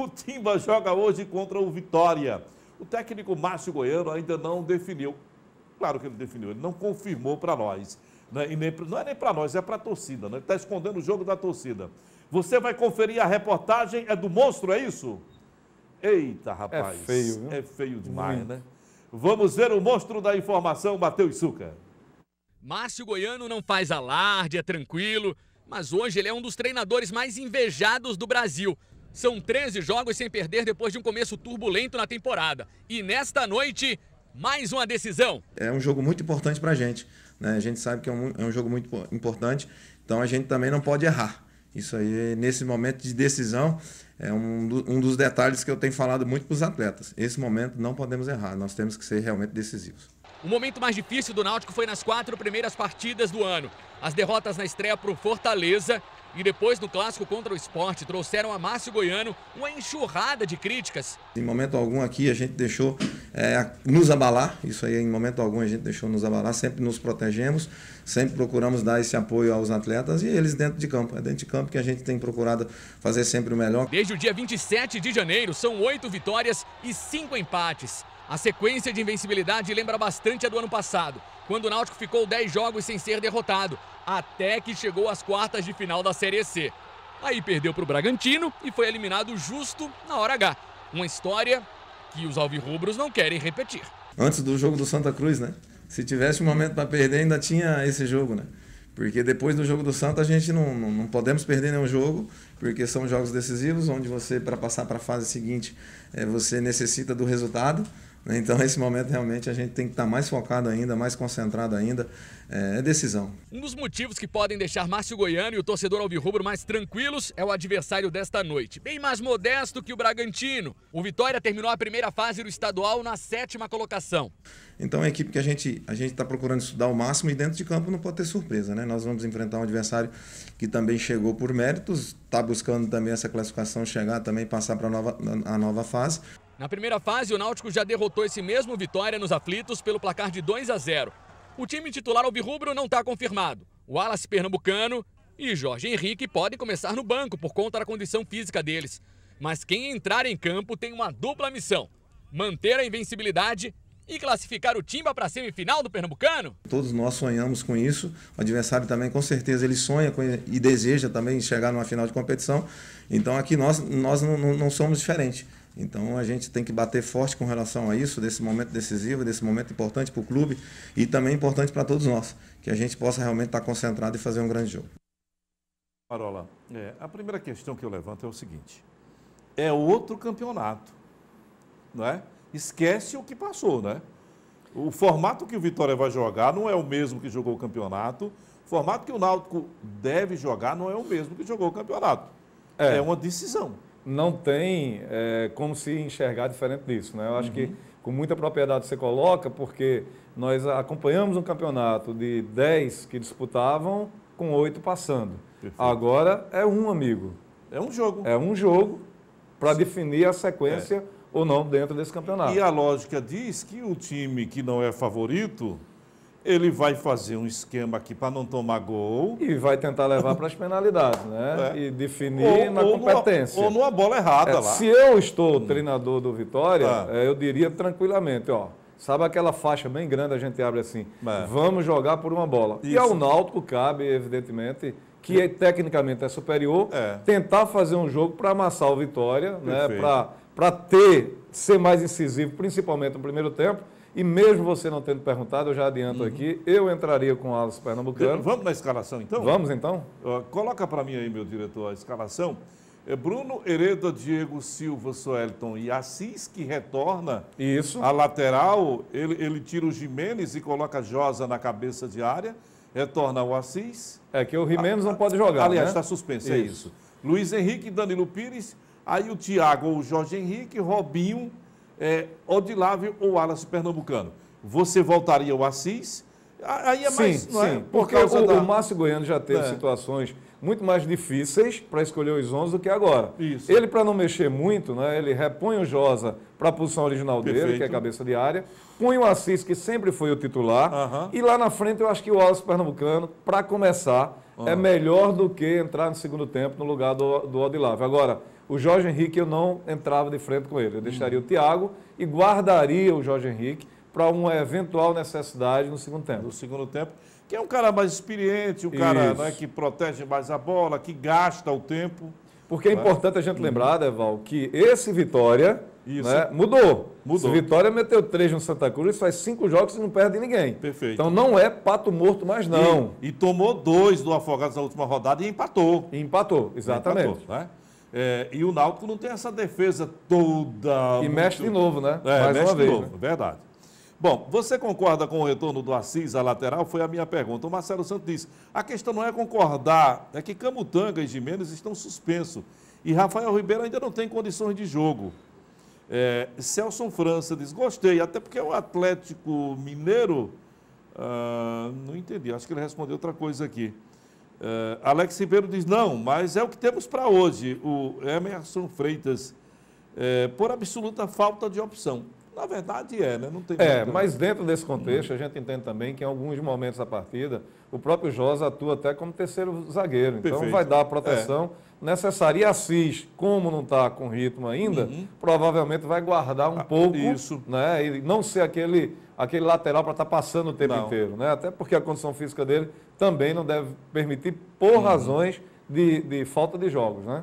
O Timba joga hoje contra o Vitória. O técnico Márcio Goiano ainda não definiu. Claro que ele definiu, ele não confirmou para nós. Né? E nem, não é nem para nós, é para a torcida. Né? Ele está escondendo o jogo da torcida. Você vai conferir a reportagem, é do monstro, é isso? Eita, rapaz. É feio, viu? É feio demais, né? Vamos ver o monstro da informação, Matheus Suca. Márcio Goiano não faz alarde, é tranquilo, mas hoje ele é um dos treinadores mais invejados do Brasil. São 13 jogos sem perder depois de um começo turbulento na temporada. E nesta noite, mais uma decisão. É um jogo muito importante para a gente. Né? A gente sabe que é um, é um jogo muito importante, então a gente também não pode errar. Isso aí, nesse momento de decisão, é um, do, um dos detalhes que eu tenho falado muito para os atletas. Esse momento não podemos errar, nós temos que ser realmente decisivos. O momento mais difícil do Náutico foi nas quatro primeiras partidas do ano. As derrotas na estreia para o Fortaleza e depois do clássico contra o esporte, trouxeram a Márcio Goiano uma enxurrada de críticas. Em momento algum aqui a gente deixou é, nos abalar, isso aí em momento algum a gente deixou nos abalar, sempre nos protegemos, sempre procuramos dar esse apoio aos atletas e eles dentro de campo. É dentro de campo que a gente tem procurado fazer sempre o melhor. Desde o dia 27 de janeiro, são oito vitórias e cinco empates. A sequência de invencibilidade lembra bastante a do ano passado, quando o Náutico ficou 10 jogos sem ser derrotado, até que chegou às quartas de final da Série C. Aí perdeu para o Bragantino e foi eliminado justo na hora H. Uma história que os alvirrubros não querem repetir. Antes do jogo do Santa Cruz, né? Se tivesse um momento para perder, ainda tinha esse jogo, né? Porque depois do jogo do Santa a gente não, não, não podemos perder nenhum jogo, porque são jogos decisivos onde você, para passar para a fase seguinte, é, você necessita do resultado. Né? Então, esse momento realmente a gente tem que estar mais focado ainda, mais concentrado ainda. É, é decisão. Um dos motivos que podem deixar Márcio Goiano e o torcedor alvirrubro mais tranquilos é o adversário desta noite. Bem mais modesto que o Bragantino. O Vitória terminou a primeira fase do estadual na sétima colocação. Então, é uma equipe que a gente a está procurando estudar o máximo e dentro de campo não pode ter surpresa, né? Nós vamos enfrentar um adversário que também chegou por méritos, está buscando também essa classificação, chegar também passar para a nova, a nova fase. Na primeira fase, o Náutico já derrotou esse mesmo Vitória nos aflitos pelo placar de 2 a 0. O time titular Alvirrubro não está confirmado. O Alas Pernambucano e Jorge Henrique podem começar no banco por conta da condição física deles. Mas quem entrar em campo tem uma dupla missão: manter a invencibilidade e classificar o Timba para a semifinal do Pernambucano? Todos nós sonhamos com isso. O adversário também, com certeza, ele sonha e deseja também chegar numa final de competição. Então aqui nós, nós não, não somos diferentes. Então a gente tem que bater forte com relação a isso, desse momento decisivo, desse momento importante para o clube e também importante para todos nós, que a gente possa realmente estar tá concentrado e fazer um grande jogo. Parola, é, a primeira questão que eu levanto é o seguinte: é outro campeonato, não é? Esquece o que passou, né? O formato que o Vitória vai jogar não é o mesmo que jogou o campeonato. O formato que o Náutico deve jogar não é o mesmo que jogou o campeonato. é, é uma decisão não tem é, como se enxergar diferente disso. Né? Eu acho uhum. que com muita propriedade você coloca, porque nós acompanhamos um campeonato de 10 que disputavam, com 8 passando. Perfeito. Agora é um amigo. É um jogo. É um jogo para definir a sequência é. ou não dentro desse campeonato. E a lógica diz que o time que não é favorito ele vai fazer um esquema aqui para não tomar gol. E vai tentar levar para as penalidades, né? É. E definir ou, na ou competência. Numa, ou numa bola errada é, lá. Se eu estou hum. treinador do Vitória, tá. é. eu diria tranquilamente, ó. Sabe aquela faixa bem grande, a gente abre assim, é. vamos jogar por uma bola. Isso. E ao Náutico cabe, evidentemente, que é, tecnicamente é superior, é. tentar fazer um jogo para amassar o Vitória, né, Perfeito. né? Para ter, ser mais incisivo, principalmente no primeiro tempo, e mesmo você não tendo perguntado, eu já adianto uhum. aqui, eu entraria com o Alisson Pernambucano. Vamos na escalação então? Vamos então? Uh, coloca para mim aí, meu diretor, a escalação. É Bruno Hereda, Diego Silva, Soelton e Assis que retorna. Isso. A lateral, ele, ele tira o Jimenez e coloca Josa na cabeça de área. Retorna o Assis. É que o Jimenez não ah, pode jogar. Aliás, está né? Tá suspenso, é isso. é isso. Luiz Henrique, Danilo Pires. Aí o Thiago ou o Jorge Henrique, Robinho é, Odilável ou Alas Pernambucano? Você voltaria ao Assis Aí é sim, mais. É? Sim, é? porque o, da... o, Márcio Goiano já teve é. situações muito mais difíceis para escolher os 11 do que agora. Isso. Ele, para não mexer muito, né, ele repõe o Josa para a posição original Perfeito. dele, que é a cabeça de área, põe o Assis, que sempre foi o titular, uh -huh. e lá na frente eu acho que o Alves Pernambucano, para começar, uh ah. -huh. é melhor do que entrar no segundo tempo no lugar do, do Odilávio. Agora, o Jorge Henrique eu não entrava de frente com ele, eu deixaria uh -huh. o Thiago e guardaria o Jorge Henrique para uma eventual necessidade no segundo tempo. No segundo tempo, que é um cara mais experiente, um cara é, que protege mais a bola, que gasta o tempo. Porque é né? importante a gente lembrar, Deval, que esse Vitória né, mudou. Mudou. Esse Vitória meteu três no Santa Cruz, faz cinco jogos e não perde ninguém. Perfeito. Então não é pato morto mais não. E, e tomou dois do Afogados na última rodada e empatou. E empatou, exatamente. Empatou, né? É, e o Náutico não tem essa defesa toda. E muito... mexe de novo, né? É, mais mexe uma vez. De novo, né? verdade. Bom, você concorda com o retorno do Assis à lateral? Foi a minha pergunta. O Marcelo Santos disse, a questão não é concordar, é que Camutanga e Jimenez estão suspensos e Rafael Ribeiro ainda não tem condições de jogo. É, Celso França diz, gostei, até porque o Atlético Mineiro... Uh, não entendi, acho que ele respondeu outra coisa aqui. Uh, Alex Ribeiro diz, não, mas é o que temos para hoje. O Emerson Freitas, é, por absoluta falta de opção. Na verdade é, né? Não tem é, mas dentro desse contexto, a gente entende também que em alguns momentos da partida, o próprio Josa atua até como terceiro zagueiro. Então Perfeito. vai dar a proteção é. necessária. E Assis, como não está com ritmo ainda, uhum. provavelmente vai guardar um ah, pouco. Isso. Né? E não ser aquele, aquele lateral para estar tá passando o tempo não. inteiro. Né? Até porque a condição física dele também não deve permitir, por uhum. razões de, de falta de jogos. Né?